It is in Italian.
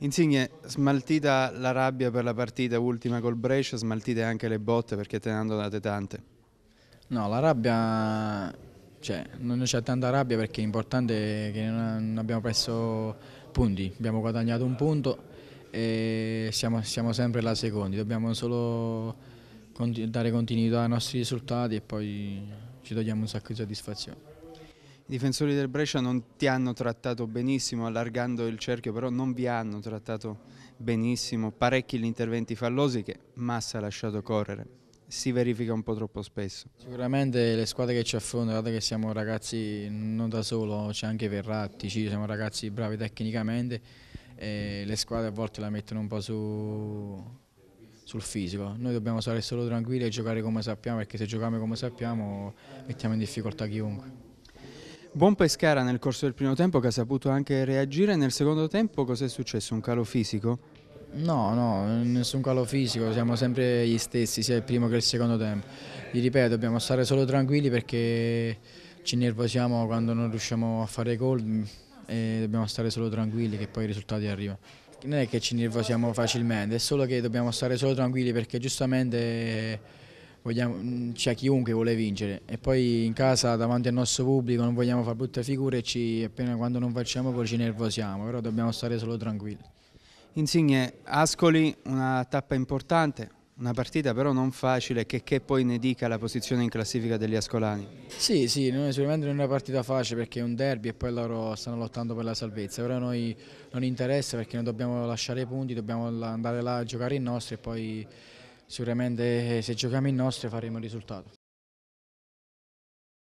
Insigne, smaltita la rabbia per la partita ultima col Brescia, smaltite anche le botte perché te ne hanno date tante. No, la rabbia, cioè, non c'è tanta rabbia perché l'importante è che non abbiamo perso punti, abbiamo guadagnato un punto e siamo, siamo sempre la seconda, dobbiamo solo dare continuità ai nostri risultati e poi ci togliamo un sacco di soddisfazione. I difensori del Brescia non ti hanno trattato benissimo, allargando il cerchio, però non vi hanno trattato benissimo. Parecchi gli interventi fallosi che Massa ha lasciato correre. Si verifica un po' troppo spesso. Sicuramente le squadre che ci affrontano, dato che siamo ragazzi non da solo, c'è anche Verratti, siamo ragazzi bravi tecnicamente, le squadre a volte la mettono un po' su, sul fisico. Noi dobbiamo stare solo tranquilli e giocare come sappiamo, perché se giochiamo come sappiamo mettiamo in difficoltà chiunque. Buon Pescara nel corso del primo tempo che ha saputo anche reagire, nel secondo tempo cos'è successo? Un calo fisico? No, no, nessun calo fisico, siamo sempre gli stessi sia il primo che il secondo tempo. Vi ripeto, dobbiamo stare solo tranquilli perché ci nervosiamo quando non riusciamo a fare gol mm, e dobbiamo stare solo tranquilli che poi i risultati arrivano. Non è che ci nervosiamo facilmente, è solo che dobbiamo stare solo tranquilli perché giustamente vogliamo, mm, c'è chiunque vuole vincere e poi in casa davanti al nostro pubblico non vogliamo fare brutte figure e ci, appena quando non facciamo poi ci nervosiamo, però dobbiamo stare solo tranquilli. Insigne, Ascoli una tappa importante, una partita però non facile, che, che, poi ne dica la posizione in classifica degli ascolani. Sì, sì, non è, sicuramente non è una partita facile perché è un derby e poi loro stanno lottando per la salvezza, però a noi non interessa perché non dobbiamo lasciare i punti, dobbiamo andare là a giocare i nostri e poi Sicuramente eh, se giochiamo in nostro faremo il risultato.